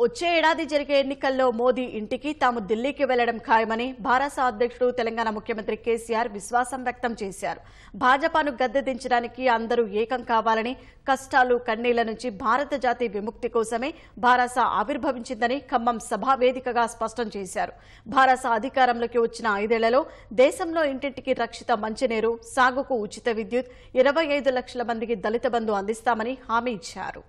వచ్చే ఏడాది జరిగే ఎన్నికల్లో మోదీ ఇంటికి తాము ఢిల్లీకి వెళ్లడం ఖాయమని భారత అధ్యక్షుడు తెలంగాణ ముఖ్యమంత్రి కేసీఆర్ విశ్వాసం వ్యక్తం చేశారు భాజపాను గద్దె దించడానికి అందరూ ఏకం కావాలని కష్టాలు కన్నీళ్ల నుంచి భారత జాతి విముక్తి కోసమే భారస ఆవిర్భవించిందని ఖమ్మం సభా వేదికగా స్పష్టం చేశారు భారత అధికారంలోకి వచ్చిన ఐదేళ్లలో దేశంలో ఇంటింటికి రక్షిత మంచినీరు సాగుకు ఉచిత విద్యుత్ ఇరవై లక్షల మందికి దళిత బంధు అందిస్తామని హామీ ఇచ్చారు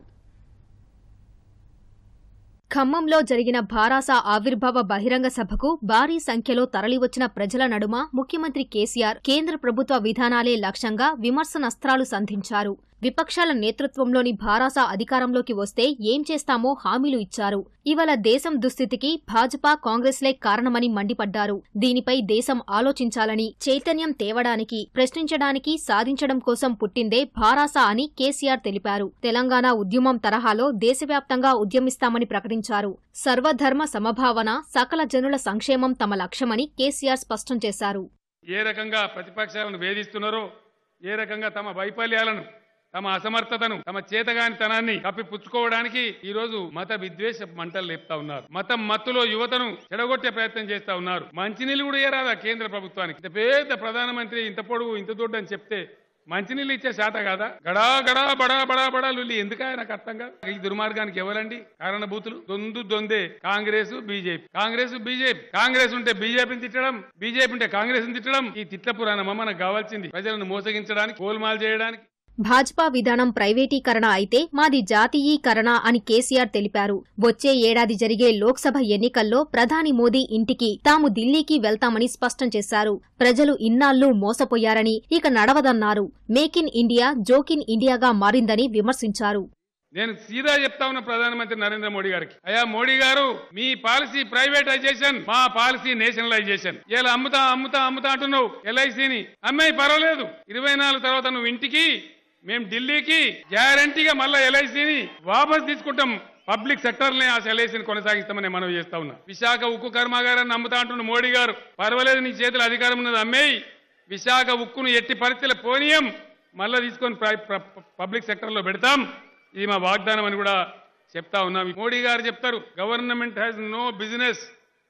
ఖమ్మంలో జరిగిన భారాస ఆవిర్భావ బహిరంగ సభకు భారీ సంఖ్యలో తరలివచ్చిన ప్రజల నడుమ ముఖ్యమంత్రి కేసీఆర్ కేంద్ర ప్రభుత్వ విధానాలే లక్ష్యంగా విమర్శనస్తాలు సంధించారు విపక్షాల నేతృత్వంలోని భారాస అధికారంలోకి వస్తే ఏం చేస్తామో హామీలు ఇచ్చారు ఇవాళ దేశం దుస్థితికి భాజపా కాంగ్రెస్లే కారణమని మండిపడ్డారు దీనిపై దేశం ఆలోచించాలని చైతన్యం తేవడానికి ప్రశ్నించడానికి సాధించడం కోసం పుట్టిందే భారాస అని కేసీఆర్ తెలిపారు తెలంగాణ ఉద్యమం తరహాలో దేశవ్యాప్తంగా ఉద్యమిస్తామని ప్రకటించారు సర్వధర్మ సమభావన సకల జనుల సంక్షేమం తమ లక్ష్యమని కేసీఆర్ స్పష్టం చేశారు ఏ రకంగా ప్రతిపక్షాలను వేధిస్తున్నారో ఏ రకంగా తమ వైఫల్యాలను తమ అసమర్థతను తమ తనాన్ని కప్పిపుచ్చుకోవడానికి ఈ రోజు మత విద్వేష మంటలు లేపుతా ఉన్నారు మతం మత్తులో యువతను చెడగొట్టే ప్రయత్నం చేస్తా ఉన్నారు మంచినీళ్ళు కూడా ఇయ్యరాదా కేంద్ర ప్రభుత్వానికి ఇంత పెద్ద ప్రధానమంత్రి ఇంత పొడుగు ఇంత దొడ్డు అని చెప్తే మంచినీళ్ళు ఇచ్చే శాత కాదా గడా గడా బడా బడా బడా లుల్లి ఎందుకా నాకు అర్థం కాదు ఈ దుర్మార్గానికి ఎవరండి కారణభూతులు దొందు దొందే కాంగ్రెస్ బీజేపీ కాంగ్రెస్ బీజేపీ కాంగ్రెస్ ఉంటే బీజేపీని తిట్టడం బీజేపీ ఉంటే కాంగ్రెస్ తిట్టడం ఈ తిట్ల పురాణమా మనకు కావాల్సింది ప్రజలను మోసగించడానికి గోల్మాల్ చేయడానికి భాజపా విధానం ప్రైవేటీకరణ అయితే మాది జాతీయీకరణ అని కేసీఆర్ తెలిపారు వచ్చే ఏడాది జరిగే లోక్సభ ఎన్నికల్లో ప్రధాని మోదీ ఇంటికి తాము ఢిల్లీకి వెళ్తామని స్పష్టం చేశారు ప్రజలు ఇన్నాళ్లు మోసపోయారని ఇక నడవదన్నారు మేక్ ఇన్ ఇండియా జోకిన్ ఇండియాగా మారిందని విమర్శించారు నేను సీదా చెప్తా ఉన్న ప్రధానమంత్రి నరేంద్ర మోడీ గారికి అయ్యా మోడీ గారు మీ పాలసీ ప్రైవేటైజేషన్ మా పాలసీ నేషనలైజేషన్ ఇలా అమ్ముతా అమ్ముతా అమ్ముతా అంటున్నావు ఎల్ఐసిని అమ్మాయి పర్వాలేదు ఇరవై నాలుగు తర్వాత నువ్వు ఇంటికి మేము ఢిల్లీకి గ్యారంటీగా మళ్ళీ ఎల్ఐసిని వాపస్ తీసుకుంటాం పబ్లిక్ సెక్టర్ నే ఆ సెలైసీని కొనసాగిస్తామని మనం చేస్తా ఉన్నా విశాఖ ఉక్కు కర్మాగారాన్ని నమ్ముతా అంటున్న మోడీ గారు పర్వాలేదు నీ చేతులు అధికారం ఉన్నది అమ్మేయి విశాఖ ఉక్కును ఎట్టి పరిస్థితుల పోనీయం మళ్ళీ తీసుకొని పబ్లిక్ సెక్టర్లో పెడతాం ఇది మా వాగ్దానం అని కూడా చెప్తా ఉన్నాం మోడీ గారు చెప్తారు government has no business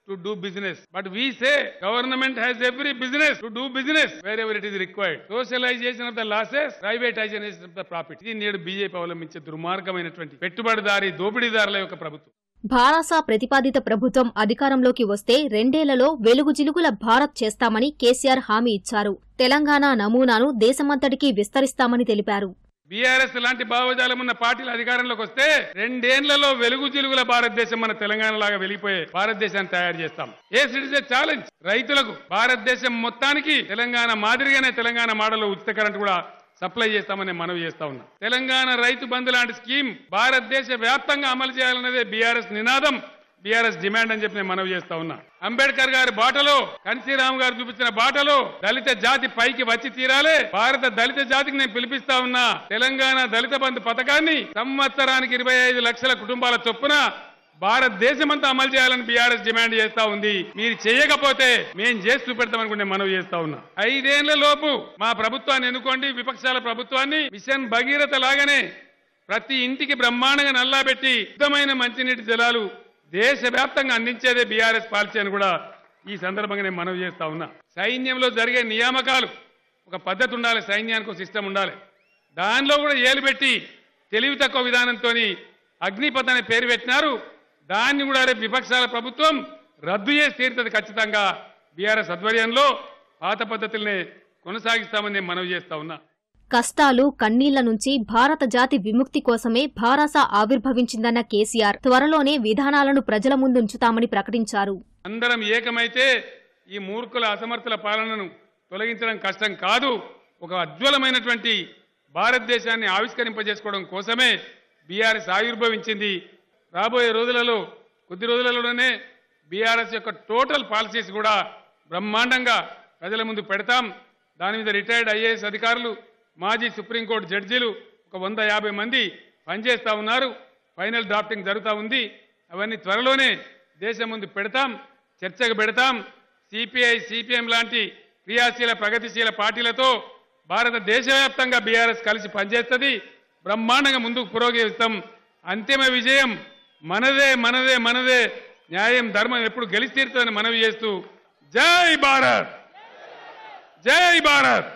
to do business. But we say government has every business to do business wherever it is required. Socialization of the losses, privatization of the profit. ఇది నేడు బీజేపీ అవలంబించే దుర్మార్గమైనటువంటి పెట్టుబడిదారి దోపిడీదారుల యొక్క ప్రభుత్వం భారాస ప్రతిపాదిత ప్రభుత్వం అధికారంలోకి వస్తే రెండేళ్లలో వెలుగుజిలుగుల భారత్ చేస్తామని కేసీఆర్ హామీ ఇచ్చారు తెలంగాణ నమూనాను దేశమంతటికీ విస్తరిస్తామని తెలిపారు బీఆర్ఎస్ లాంటి భావజాలం ఉన్న పార్టీలు అధికారంలోకి వస్తే రెండేళ్లలో వెలుగు జిలుగుల భారతదేశం మన తెలంగాణ లాగా వెళ్ళిపోయే భారతదేశాన్ని తయారు చేస్తాం ఏ సిటిజన్ ఛాలెంజ్ రైతులకు భారతదేశం మొత్తానికి తెలంగాణ మాదిరిగానే తెలంగాణ మాడల్లో ఉచిత కరెంట్ కూడా సప్లై చేస్తామని మనవి చేస్తా ఉన్నాం తెలంగాణ రైతు బంధు లాంటి స్కీమ్ భారతదేశ వ్యాప్తంగా అమలు చేయాలన్నదే బీఆర్ఎస్ నినాదం బీఆర్ఎస్ డిమాండ్ అని చెప్పి నేను మనవి చేస్తా ఉన్నా అంబేద్కర్ గారి బాటలో కన్సీరామ్ గారు చూపించిన బాటలో దళిత జాతి పైకి వచ్చి తీరాలే భారత దళిత జాతికి నేను పిలిపిస్తా ఉన్నా తెలంగాణ దళిత బంధు పథకాన్ని సంవత్సరానికి ఇరవై లక్షల కుటుంబాల చొప్పున భారతదేశం అంతా అమలు చేయాలని బీఆర్ఎస్ డిమాండ్ చేస్తా ఉంది మీరు చేయకపోతే మేము చేసి చూపెడతామని మనవి చేస్తా ఉన్నా ఐదేళ్ల లోపు మా ప్రభుత్వాన్ని ఎన్నుకోండి విపక్షాల ప్రభుత్వాన్ని మిషన్ భగీరథ లాగానే ప్రతి ఇంటికి బ్రహ్మాండంగా నల్లాబెట్టి శుద్ధమైన మంచినీటి జలాలు దేశవ్యాప్తంగా అందించేదే బీఆర్ఎస్ పాలసీ అని కూడా ఈ సందర్భంగా నేను మనవి చేస్తా ఉన్నా సైన్యంలో జరిగే నియామకాలు ఒక పద్ధతి ఉండాలి సైన్యానికి ఒక సిస్టమ్ ఉండాలి దానిలో కూడా పెట్టి తెలివి తక్కువ విధానంతో అగ్నిపథ అనే పేరు పెట్టినారు దాన్ని కూడా రేపు విపక్షాల ప్రభుత్వం రద్దు చేసి తీరుతుంది ఖచ్చితంగా బీఆర్ఎస్ ఆధ్వర్యంలో పాత పద్ధతులనే కొనసాగిస్తామని నేను మనవి చేస్తా ఉన్నా కష్టాలు కన్నీళ్ల నుంచి భారత జాతి విముక్తి కోసమే భారాస ఆవిర్భవించిందన్న కేసీఆర్ త్వరలోనే విధానాలను ప్రజల ముందుంచుతామని ప్రకటించారు అందరం ఏకమైతే ఈ మూర్ఖుల అసమర్థుల పాలనను తొలగించడం కష్టం కాదు ఒక అజ్వలమైనటువంటి భారతదేశాన్ని ఆవిష్కరింపజేసుకోవడం కోసమే బీఆర్ఎస్ ఆవిర్భవించింది రాబోయే రోజులలో కొద్ది రోజులలోనే బీఆర్ఎస్ యొక్క టోటల్ పాలసీస్ కూడా బ్రహ్మాండంగా ప్రజల ముందు పెడతాం దాని మీద రిటైర్డ్ ఐఏఎస్ అధికారులు మాజీ సుప్రీంకోర్టు జడ్జీలు ఒక వంద యాభై మంది పనిచేస్తూ ఉన్నారు ఫైనల్ డ్రాఫ్టింగ్ జరుగుతూ ఉంది అవన్నీ త్వరలోనే దేశం ముందు పెడతాం చర్చకు పెడతాం సిపిఐ సిపిఎం లాంటి క్రియాశీల ప్రగతిశీల పార్టీలతో భారతదేశవ్యాప్తంగా బీఆర్ఎస్ కలిసి పనిచేస్తుంది బ్రహ్మాండంగా ముందుకు పురోగమిస్తాం అంతిమ విజయం మనదే మనదే మనదే న్యాయం ధర్మం ఎప్పుడు గెలిచి తీరుతుందని మనవి చేస్తూ జై భారత్ జై భారత్